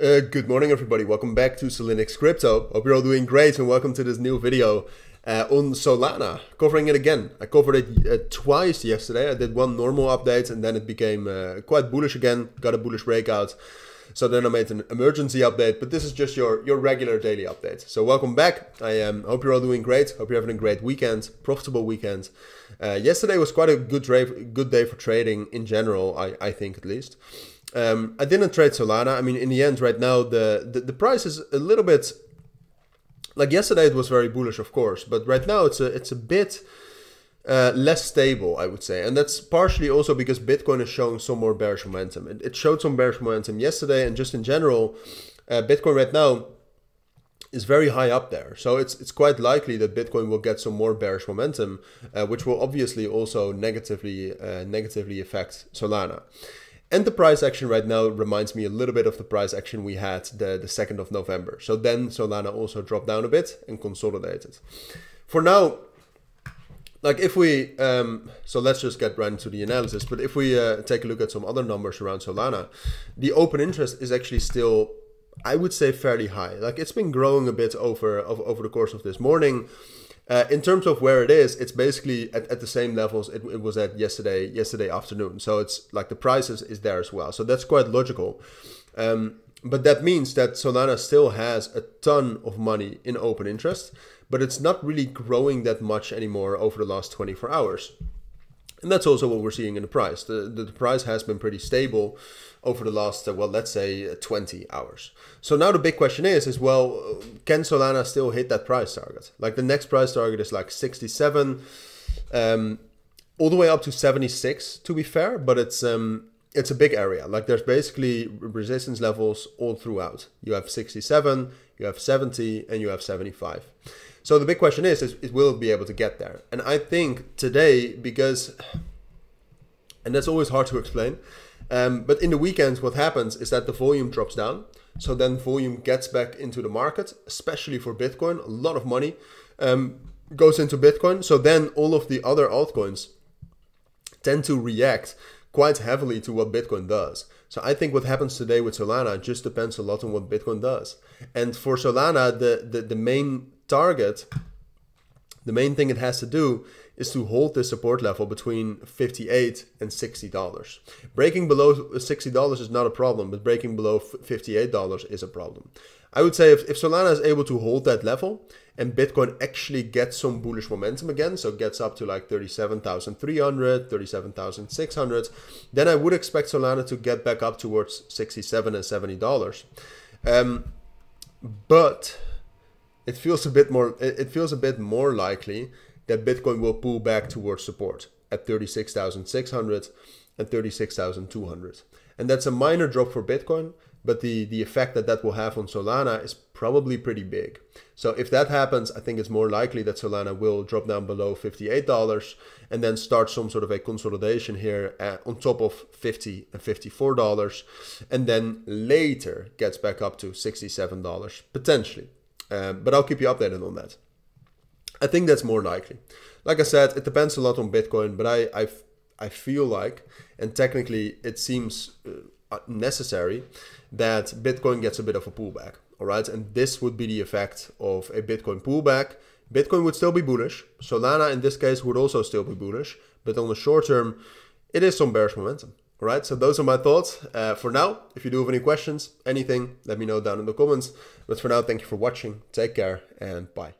Uh, good morning, everybody. Welcome back to Solinix Crypto. Hope you're all doing great, and welcome to this new video uh, on Solana, covering it again. I covered it uh, twice yesterday. I did one normal update, and then it became uh, quite bullish again. Got a bullish breakout. So then I made an emergency update, but this is just your, your regular daily update. So welcome back. I um, hope you're all doing great. Hope you're having a great weekend, profitable weekend. Uh, yesterday was quite a good, good day for trading in general, I, I think at least. Um, I didn't trade Solana. I mean, in the end, right now, the, the, the price is a little bit like yesterday. It was very bullish, of course, but right now it's a it's a bit uh, less stable, I would say, and that's partially also because Bitcoin is showing some more bearish momentum. It, it showed some bearish momentum yesterday, and just in general, uh, Bitcoin right now is very high up there. So it's it's quite likely that Bitcoin will get some more bearish momentum, uh, which will obviously also negatively uh, negatively affect Solana. And the price action right now reminds me a little bit of the price action we had the, the 2nd of November. So then Solana also dropped down a bit and consolidated. For now, like if we, um, so let's just get right into the analysis, but if we uh, take a look at some other numbers around Solana, the open interest is actually still, I would say fairly high. Like it's been growing a bit over, over, over the course of this morning. Uh, in terms of where it is, it's basically at, at the same levels it, it, was at yesterday yesterday afternoon. So it's like the price is, is there as well. So that's quite logical. Um, but that means that Solana still has a ton of money in open interest, but it's not really growing that much anymore over the last 24 hours. And that's also what we're seeing in the price. The, the, price has been pretty stable over the last, uh, well, let's say uh, 20 hours. So now the big question is, is well, can Solana still hit that price target? Like the next price target is like 67, um, all the way up to 76 to be fair, but it's, um, it's a big area. Like there's basically resistance levels all throughout. You have 67, you have 70 and you have 75. So the big question is, is, is will it be able to get there? And I think today, because, and that's always hard to explain, um, but in the weekends, what happens is that the volume drops down. So then volume gets back into the market, especially for Bitcoin. A lot of money um, goes into Bitcoin. So then all of the other altcoins tend to react quite heavily to what Bitcoin does. So I think what happens today with Solana just depends a lot on what Bitcoin does. And for Solana, the, the, the main target, the main thing it has to do is to hold the support level between 58 and $60. Breaking below $60 is not a problem, but breaking below $58 is a problem. I would say if, if Solana is able to hold that level, and Bitcoin actually gets some bullish momentum again. So it gets up to like 37,300, 37,600. Then I would expect Solana to get back up towards 67 and 70 dollars. Um, but it feels a bit more it feels a bit more likely that Bitcoin will pull back towards support at 36,600 and 36,200. And that's a minor drop for Bitcoin, but the, the effect that that will have on Solana is probably pretty big. So if that happens, I think it's more likely that Solana will drop down below $58 and then start some sort of a consolidation here at, uh, on top of 50 and uh, $54 and then later gets back up to $67 potentially. Um, but I'll keep you updated on that. I think that's more likely. Like I said, it depends a lot on Bitcoin, but I, I've I feel like, and technically it seems uh, necessary, that Bitcoin gets a bit of a pullback. All right. And this would be the effect of a Bitcoin pullback. Bitcoin would still be bullish. Solana in this case would also still be bullish. But on the short term, it is some bearish momentum. All right, so those are my thoughts uh, for now. If you do have any questions, anything, let me know down in the comments. But for now, thank you for watching. Take care and bye.